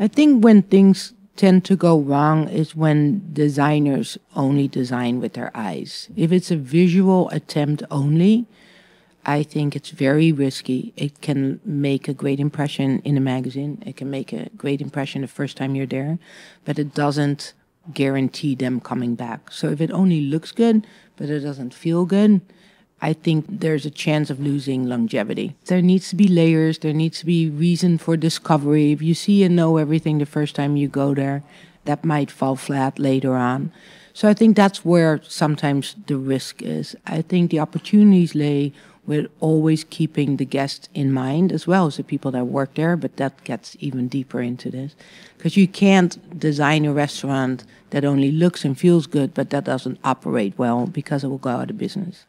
I think when things tend to go wrong is when designers only design with their eyes. If it's a visual attempt only, I think it's very risky. It can make a great impression in a magazine. It can make a great impression the first time you're there, but it doesn't guarantee them coming back. So if it only looks good, but it doesn't feel good, I think there's a chance of losing longevity. There needs to be layers, there needs to be reason for discovery. If you see and know everything the first time you go there, that might fall flat later on. So I think that's where sometimes the risk is. I think the opportunities lay with always keeping the guests in mind as well as the people that work there, but that gets even deeper into this. Because you can't design a restaurant that only looks and feels good, but that doesn't operate well because it will go out of business.